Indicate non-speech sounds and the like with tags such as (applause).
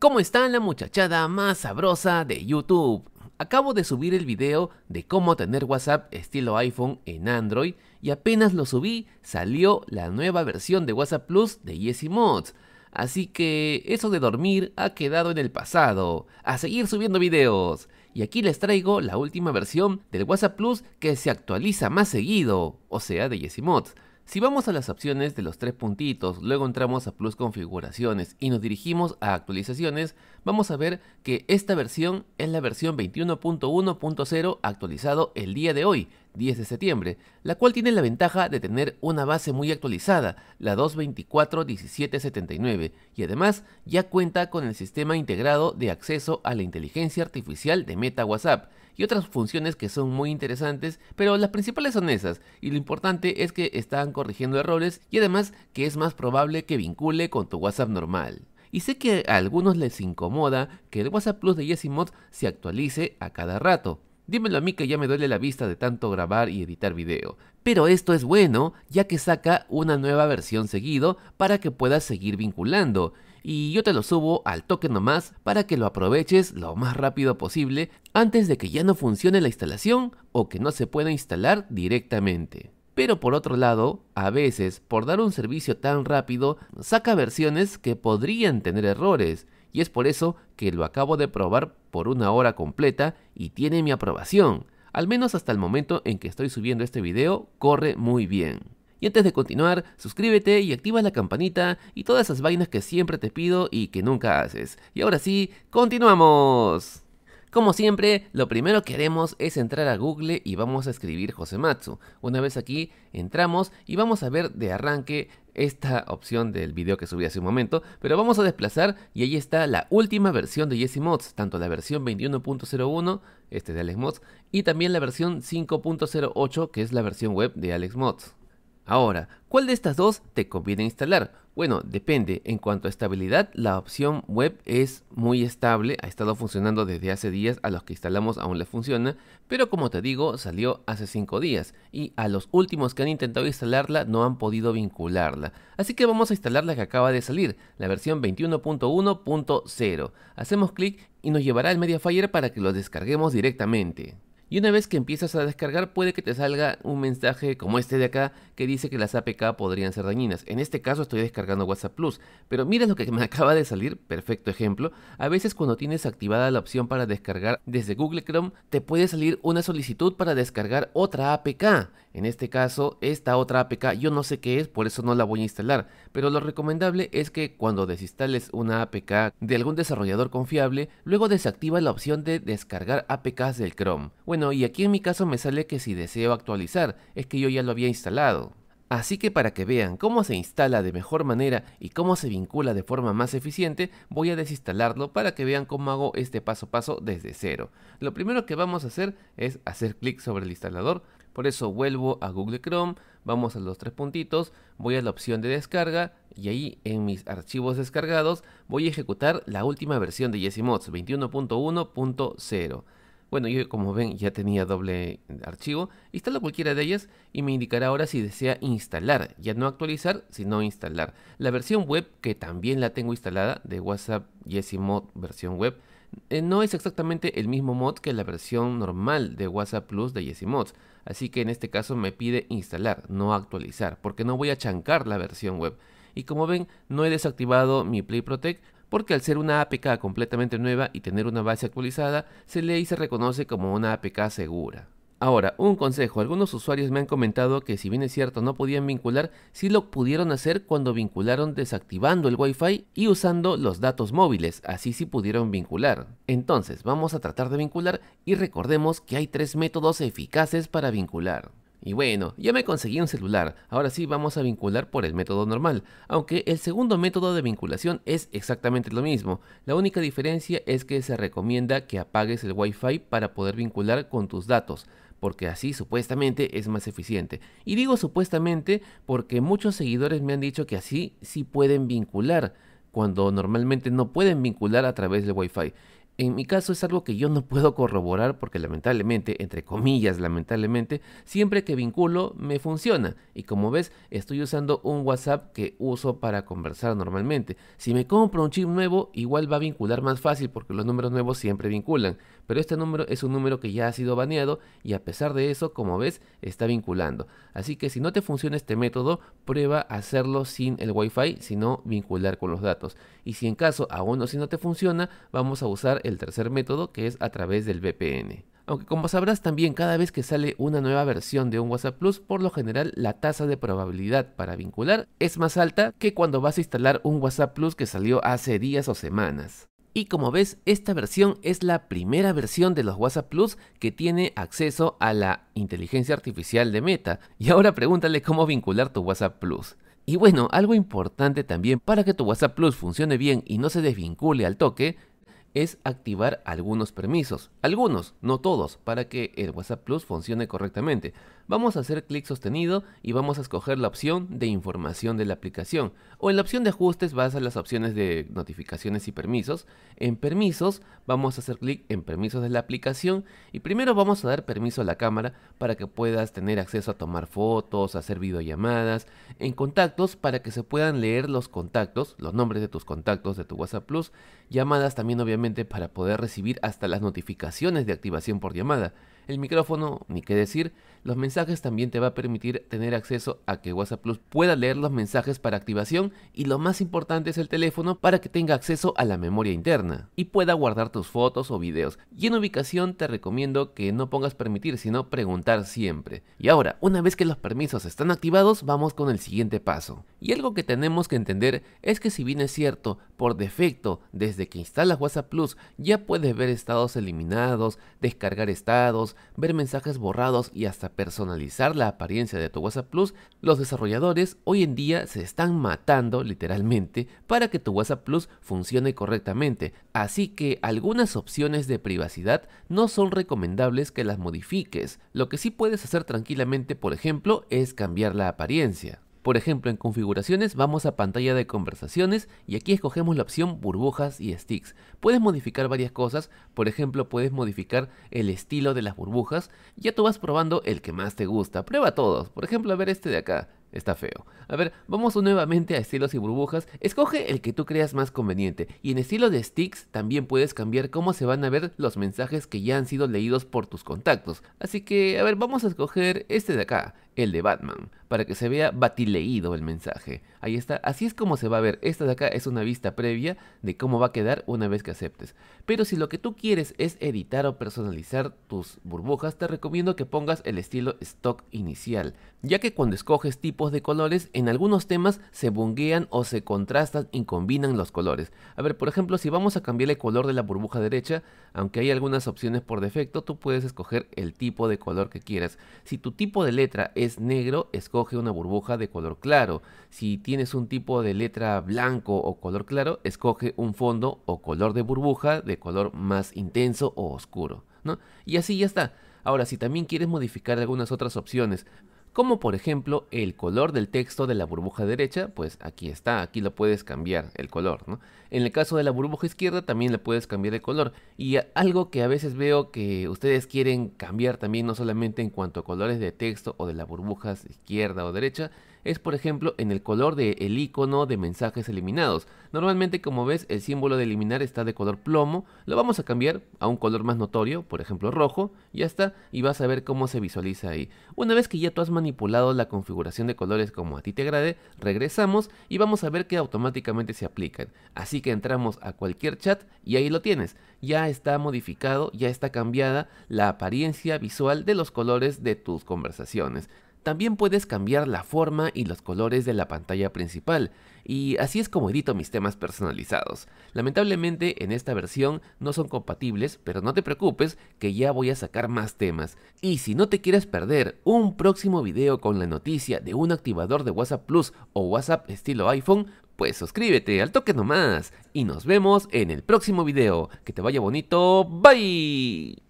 ¿Cómo está la muchachada más sabrosa de YouTube? Acabo de subir el video de cómo tener WhatsApp estilo iPhone en Android y apenas lo subí salió la nueva versión de WhatsApp Plus de Yesi Así que eso de dormir ha quedado en el pasado. A seguir subiendo videos. Y aquí les traigo la última versión del WhatsApp Plus que se actualiza más seguido, o sea de Yesi si vamos a las opciones de los tres puntitos, luego entramos a Plus Configuraciones y nos dirigimos a Actualizaciones, vamos a ver que esta versión es la versión 21.1.0 actualizado el día de hoy, 10 de septiembre, la cual tiene la ventaja de tener una base muy actualizada, la 2.24.17.79, y además ya cuenta con el sistema integrado de acceso a la inteligencia artificial de Meta WhatsApp, y otras funciones que son muy interesantes, pero las principales son esas, y lo importante es que están corrigiendo errores y además que es más probable que vincule con tu WhatsApp normal. Y sé que a algunos les incomoda que el WhatsApp Plus de Yesimod se actualice a cada rato. Dímelo a mí que ya me duele la vista de tanto grabar y editar video, pero esto es bueno ya que saca una nueva versión seguido para que puedas seguir vinculando. Y yo te lo subo al toque nomás para que lo aproveches lo más rápido posible antes de que ya no funcione la instalación o que no se pueda instalar directamente. Pero por otro lado, a veces por dar un servicio tan rápido saca versiones que podrían tener errores y es por eso que lo acabo de probar por una hora completa y tiene mi aprobación. Al menos hasta el momento en que estoy subiendo este video, corre muy bien. Y antes de continuar, suscríbete y activa la campanita y todas esas vainas que siempre te pido y que nunca haces. Y ahora sí, continuamos. Como siempre, lo primero que haremos es entrar a Google y vamos a escribir Josematsu. Una vez aquí, entramos y vamos a ver de arranque esta opción del video que subí hace un momento, pero vamos a desplazar y ahí está la última versión de Jesse Mods, tanto la versión 21.01, este de Alex Mods, y también la versión 5.08, que es la versión web de Alex Mods. Ahora, ¿cuál de estas dos te conviene instalar? Bueno, depende. En cuanto a estabilidad, la opción web es muy estable, ha estado funcionando desde hace días, a los que instalamos aún le funciona, pero como te digo, salió hace 5 días y a los últimos que han intentado instalarla no han podido vincularla. Así que vamos a instalar la que acaba de salir, la versión 21.1.0. Hacemos clic y nos llevará al Mediafire para que lo descarguemos directamente. Y una vez que empiezas a descargar puede que te salga un mensaje como este de acá que dice que las APK podrían ser dañinas. En este caso estoy descargando WhatsApp Plus, pero mira lo que me (laughs) acaba de salir, perfecto ejemplo. A veces cuando tienes activada la opción para descargar desde Google Chrome te puede salir una solicitud para descargar otra APK. En este caso esta otra APK yo no sé qué es, por eso no la voy a instalar, pero lo recomendable es que cuando desinstales una APK de algún desarrollador confiable, luego desactiva la opción de descargar APKs del Chrome y aquí en mi caso me sale que si deseo actualizar, es que yo ya lo había instalado. Así que para que vean cómo se instala de mejor manera y cómo se vincula de forma más eficiente, voy a desinstalarlo para que vean cómo hago este paso a paso desde cero. Lo primero que vamos a hacer es hacer clic sobre el instalador, por eso vuelvo a Google Chrome, vamos a los tres puntitos, voy a la opción de descarga y ahí en mis archivos descargados voy a ejecutar la última versión de Yesimods 21.1.0. Bueno, yo como ven ya tenía doble archivo. Instalo cualquiera de ellas y me indicará ahora si desea instalar. Ya no actualizar, sino instalar. La versión web, que también la tengo instalada, de WhatsApp Yesi Mod versión web, eh, no es exactamente el mismo mod que la versión normal de WhatsApp Plus de Yesi Mods. Así que en este caso me pide instalar, no actualizar, porque no voy a chancar la versión web. Y como ven, no he desactivado mi Play Protect, porque al ser una APK completamente nueva y tener una base actualizada, se lee y se reconoce como una APK segura. Ahora, un consejo, algunos usuarios me han comentado que si bien es cierto no podían vincular, sí lo pudieron hacer cuando vincularon desactivando el Wi-Fi y usando los datos móviles, así sí pudieron vincular. Entonces, vamos a tratar de vincular y recordemos que hay tres métodos eficaces para vincular. Y bueno, ya me conseguí un celular, ahora sí vamos a vincular por el método normal, aunque el segundo método de vinculación es exactamente lo mismo, la única diferencia es que se recomienda que apagues el Wi-Fi para poder vincular con tus datos, porque así supuestamente es más eficiente. Y digo supuestamente porque muchos seguidores me han dicho que así sí pueden vincular, cuando normalmente no pueden vincular a través del Wi-Fi. En mi caso es algo que yo no puedo corroborar porque lamentablemente, entre comillas lamentablemente, siempre que vinculo me funciona. Y como ves, estoy usando un WhatsApp que uso para conversar normalmente. Si me compro un chip nuevo, igual va a vincular más fácil porque los números nuevos siempre vinculan. Pero este número es un número que ya ha sido baneado y a pesar de eso, como ves, está vinculando. Así que si no te funciona este método, prueba hacerlo sin el Wi-Fi, sino vincular con los datos. Y si en caso aún no no te funciona, vamos a usar el tercer método, que es a través del VPN. Aunque como sabrás también cada vez que sale una nueva versión de un WhatsApp Plus, por lo general la tasa de probabilidad para vincular es más alta que cuando vas a instalar un WhatsApp Plus que salió hace días o semanas. Y como ves, esta versión es la primera versión de los WhatsApp Plus que tiene acceso a la inteligencia artificial de Meta. Y ahora pregúntale cómo vincular tu WhatsApp Plus. Y bueno, algo importante también para que tu WhatsApp Plus funcione bien y no se desvincule al toque, es activar algunos permisos, algunos, no todos, para que el WhatsApp Plus funcione correctamente vamos a hacer clic sostenido y vamos a escoger la opción de información de la aplicación. O en la opción de ajustes vas a las opciones de notificaciones y permisos. En permisos vamos a hacer clic en permisos de la aplicación y primero vamos a dar permiso a la cámara para que puedas tener acceso a tomar fotos, hacer videollamadas. En contactos para que se puedan leer los contactos, los nombres de tus contactos de tu WhatsApp Plus. Llamadas también obviamente para poder recibir hasta las notificaciones de activación por llamada el micrófono, ni qué decir. Los mensajes también te va a permitir tener acceso a que WhatsApp Plus pueda leer los mensajes para activación y lo más importante es el teléfono para que tenga acceso a la memoria interna y pueda guardar tus fotos o videos. Y en ubicación te recomiendo que no pongas permitir, sino preguntar siempre. Y ahora, una vez que los permisos están activados, vamos con el siguiente paso. Y algo que tenemos que entender es que si bien es cierto, por defecto, desde que instalas WhatsApp Plus ya puedes ver estados eliminados, descargar estados, ver mensajes borrados y hasta personalizar la apariencia de tu WhatsApp Plus, los desarrolladores hoy en día se están matando literalmente para que tu WhatsApp Plus funcione correctamente, así que algunas opciones de privacidad no son recomendables que las modifiques. Lo que sí puedes hacer tranquilamente, por ejemplo, es cambiar la apariencia. Por ejemplo, en configuraciones vamos a pantalla de conversaciones y aquí escogemos la opción burbujas y sticks. Puedes modificar varias cosas, por ejemplo puedes modificar el estilo de las burbujas. Ya tú vas probando el que más te gusta, prueba todos. Por ejemplo, a ver este de acá, Está feo. A ver, vamos nuevamente a estilos y burbujas. Escoge el que tú creas más conveniente. Y en estilo de sticks también puedes cambiar cómo se van a ver los mensajes que ya han sido leídos por tus contactos. Así que, a ver, vamos a escoger este de acá el de Batman, para que se vea batileído el mensaje. Ahí está, así es como se va a ver. Esta de acá es una vista previa de cómo va a quedar una vez que aceptes. Pero si lo que tú quieres es editar o personalizar tus burbujas, te recomiendo que pongas el estilo stock inicial, ya que cuando escoges tipos de colores, en algunos temas se bunguean o se contrastan y combinan los colores. A ver, por ejemplo, si vamos a cambiar el color de la burbuja derecha, aunque hay algunas opciones por defecto, tú puedes escoger el tipo de color que quieras. Si tu tipo de letra es negro, escoge una burbuja de color claro. Si tienes un tipo de letra blanco o color claro, escoge un fondo o color de burbuja de color más intenso o oscuro. ¿no? Y así ya está. Ahora, si también quieres modificar algunas otras opciones, como por ejemplo el color del texto de la burbuja derecha, pues aquí está, aquí lo puedes cambiar el color, En el caso de la burbuja izquierda también le puedes cambiar de color. Y algo que a veces veo que ustedes quieren cambiar también, no solamente en cuanto a colores de texto o de las burbujas izquierda o derecha, es por ejemplo en el color del el icono de mensajes eliminados. Normalmente como ves el símbolo de eliminar está de color plomo, lo vamos a cambiar a un color más notorio, por ejemplo rojo, ya está, y vas a ver cómo se visualiza ahí. Una vez que ya tú has manipulado la configuración de colores como a ti te agrade, regresamos y vamos a ver que automáticamente se aplican. Así que entramos a cualquier chat y ahí lo tienes. Ya está modificado, ya está cambiada la apariencia visual de los colores de tus conversaciones. También puedes cambiar la forma y los colores de la pantalla principal, y así es como edito mis temas personalizados. Lamentablemente en esta versión no son compatibles, pero no te preocupes que ya voy a sacar más temas. Y si no te quieres perder un próximo video con la noticia de un activador de WhatsApp Plus o WhatsApp estilo iPhone, pues suscríbete al toque nomás. Y nos vemos en el próximo video. Que te vaya bonito. Bye.